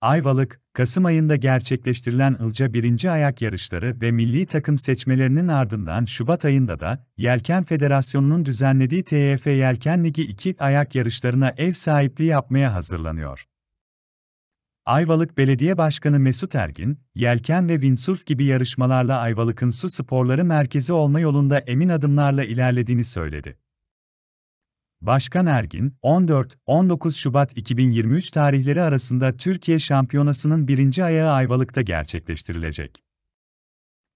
Ayvalık, Kasım ayında gerçekleştirilen Ilca 1. Ayak Yarışları ve milli takım seçmelerinin ardından Şubat ayında da Yelken Federasyonu'nun düzenlediği TYF Yelken Ligi 2 ayak yarışlarına ev sahipliği yapmaya hazırlanıyor. Ayvalık Belediye Başkanı Mesut Ergin, yelken ve windsurf gibi yarışmalarla Ayvalık'ın su sporları merkezi olma yolunda emin adımlarla ilerlediğini söyledi. Başkan Ergin, 14-19 Şubat 2023 tarihleri arasında Türkiye Şampiyonası'nın birinci ayağı Ayvalık'ta gerçekleştirilecek.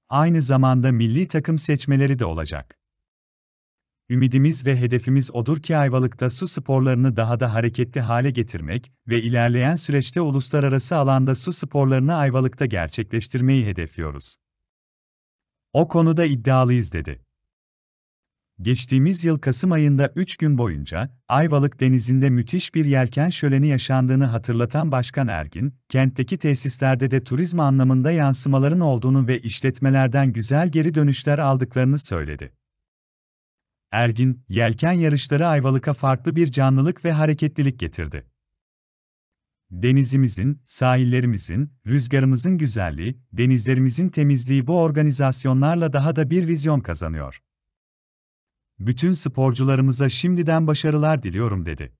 Aynı zamanda milli takım seçmeleri de olacak. Ümidimiz ve hedefimiz odur ki Ayvalık'ta su sporlarını daha da hareketli hale getirmek ve ilerleyen süreçte uluslararası alanda su sporlarını Ayvalık'ta gerçekleştirmeyi hedefliyoruz. O konuda iddialıyız dedi. Geçtiğimiz yıl Kasım ayında 3 gün boyunca Ayvalık Denizi'nde müthiş bir yelken şöleni yaşandığını hatırlatan Başkan Ergin, kentteki tesislerde de turizm anlamında yansımaların olduğunu ve işletmelerden güzel geri dönüşler aldıklarını söyledi. Ergin, yelken yarışları Ayvalık'a farklı bir canlılık ve hareketlilik getirdi. Denizimizin, sahillerimizin, rüzgarımızın güzelliği, denizlerimizin temizliği bu organizasyonlarla daha da bir vizyon kazanıyor bütün sporcularımıza şimdiden başarılar diliyorum dedi.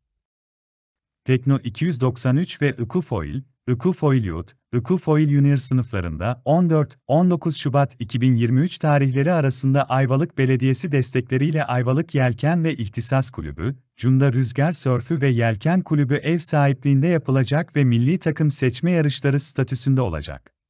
Tekno 293 ve Ikufoil, Ikufoil Youth, Ikufoil Junior sınıflarında 14-19 Şubat 2023 tarihleri arasında Ayvalık Belediyesi destekleriyle Ayvalık Yelken ve İhtisas Kulübü, Cunda Rüzgar Sörfü ve Yelken Kulübü ev sahipliğinde yapılacak ve milli takım seçme yarışları statüsünde olacak.